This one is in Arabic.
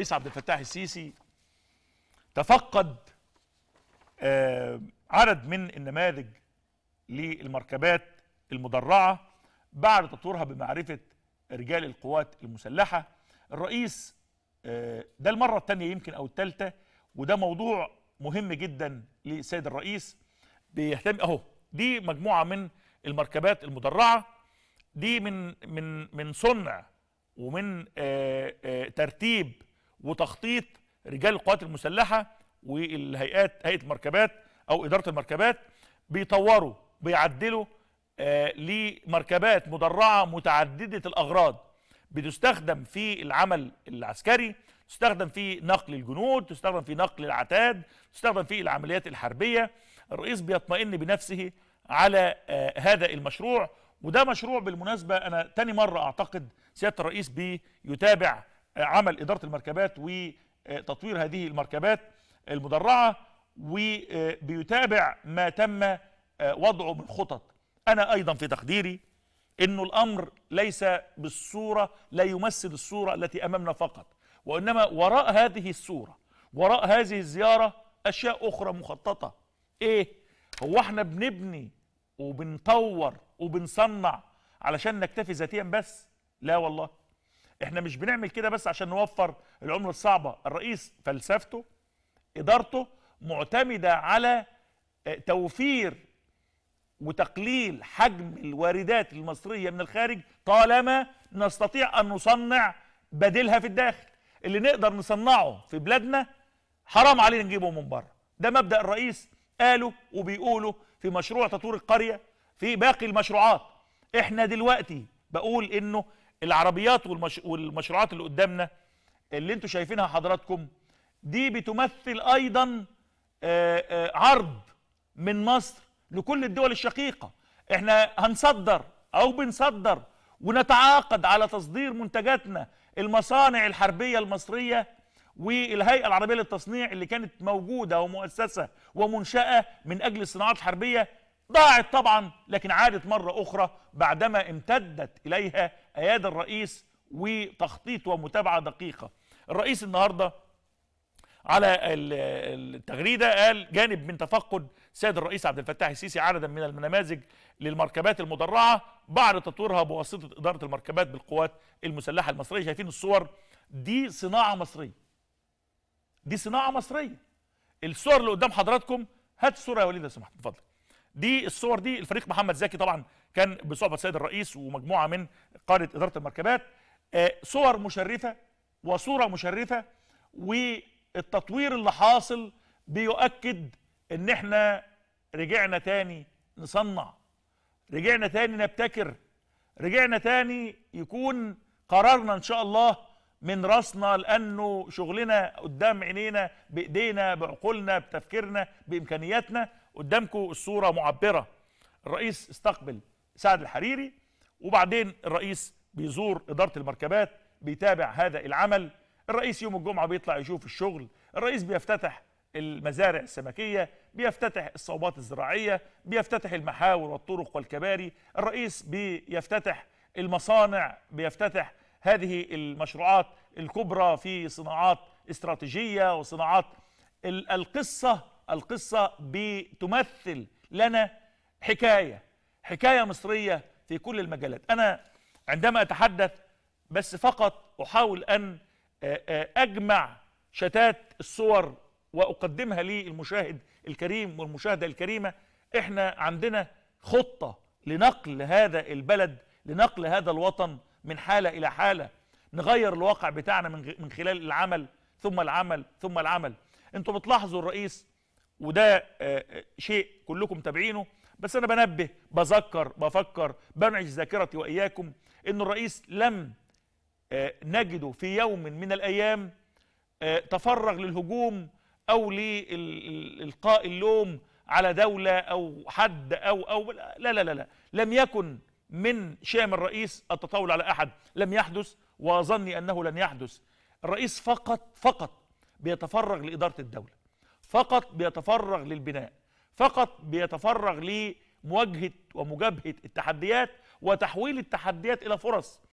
الرئيس عبد الفتاح السيسي تفقد آه، عدد من النماذج للمركبات المدرعة بعد تطويرها بمعرفة رجال القوات المسلحة الرئيس آه، ده المرة الثانية يمكن أو الثالثة وده موضوع مهم جدا للسيد الرئيس بيهتم أهو دي مجموعة من المركبات المدرعة دي من من من صنع ومن آه، ترتيب وتخطيط رجال القوات المسلحه والهيئات هيئه المركبات او اداره المركبات بيطوروا بيعدلوا آه لمركبات مدرعه متعدده الاغراض بتستخدم في العمل العسكري تستخدم في نقل الجنود تستخدم في نقل العتاد تستخدم في العمليات الحربيه الرئيس بيطمئن بنفسه على آه هذا المشروع وده مشروع بالمناسبه انا تاني مره اعتقد سياده الرئيس بيتابع عمل إدارة المركبات وتطوير هذه المركبات المدرعة وبيتابع ما تم وضعه من خطط أنا أيضا في تقديري أنه الأمر ليس بالصورة لا يمثل الصورة التي أمامنا فقط وإنما وراء هذه الصورة وراء هذه الزيارة أشياء أخرى مخططة إيه؟ هو إحنا بنبني وبنطور وبنصنع علشان نكتفي ذاتيا بس لا والله احنا مش بنعمل كده بس عشان نوفر العمله الصعبه الرئيس فلسفته ادارته معتمده على آه، توفير وتقليل حجم الواردات المصريه من الخارج طالما نستطيع ان نصنع بديلها في الداخل اللي نقدر نصنعه في بلادنا حرام علينا نجيبه من بره ده مبدا الرئيس قاله وبيقوله في مشروع تطوير القريه في باقي المشروعات احنا دلوقتي بقول انه العربيات والمش... والمشروعات اللي قدامنا اللي انتم شايفينها حضراتكم دي بتمثل ايضا عرض من مصر لكل الدول الشقيقه احنا هنصدر او بنصدر ونتعاقد على تصدير منتجاتنا المصانع الحربيه المصريه والهيئه العربيه للتصنيع اللي كانت موجوده ومؤسسه ومنشاه من اجل الصناعات الحربيه ضاعت طبعا لكن عادت مره اخرى بعدما امتدت اليها ايادي الرئيس وتخطيط ومتابعه دقيقه الرئيس النهارده على التغريده قال جانب من تفقد سيد الرئيس عبد الفتاح السيسي عددا من النماذج للمركبات المدرعه بعد تطويرها بواسطه اداره المركبات بالقوات المسلحه المصريه شايفين الصور دي صناعه مصريه دي صناعه مصريه الصور اللي قدام حضراتكم هات الصوره يا وليد لو سمحت اتفضل دي الصور دي الفريق محمد زكي طبعا كان بصحبه السيد الرئيس ومجموعه من قاده اداره المركبات آه، صور مشرفه وصوره مشرفه والتطوير اللي حاصل بيؤكد ان احنا رجعنا تاني نصنع رجعنا تاني نبتكر رجعنا تاني يكون قرارنا ان شاء الله من راسنا لانه شغلنا قدام عينينا بايدينا بعقولنا بتفكيرنا بامكانياتنا قدامكم الصوره معبره الرئيس استقبل سعد الحريري وبعدين الرئيس بيزور اداره المركبات بيتابع هذا العمل الرئيس يوم الجمعه بيطلع يشوف الشغل الرئيس بيفتتح المزارع السمكيه بيفتتح الصوبات الزراعيه بيفتتح المحاور والطرق والكباري الرئيس بيفتتح المصانع بيفتتح هذه المشروعات الكبرى في صناعات استراتيجيه وصناعات القصه القصة بتمثل لنا حكاية حكاية مصرية في كل المجالات أنا عندما أتحدث بس فقط أحاول أن آه، آه، أجمع شتات الصور وأقدمها للمشاهد الكريم والمشاهدة الكريمة إحنا عندنا خطة لنقل هذا البلد لنقل هذا الوطن من حالة إلى حالة نغير الواقع بتاعنا من خلال العمل ثم العمل ثم العمل انتوا بتلاحظوا الرئيس وده آه، آه، شيء كلكم تابعينه بس انا بنبه بذكر بفكر بنعش ذاكرتي واياكم ان الرئيس لم آه، نجده في يوم من الايام تفرغ للهجوم او لالقاء اللوم على دوله او حد او او لا لا لا لا لم يكن من شام الرئيس التطاول على احد لم يحدث واظني انه لن يحدث الرئيس فقط فقط بيتفرغ لاداره الدوله فقط بيتفرغ للبناء فقط بيتفرغ لمواجهة ومجابهة التحديات وتحويل التحديات إلى فرص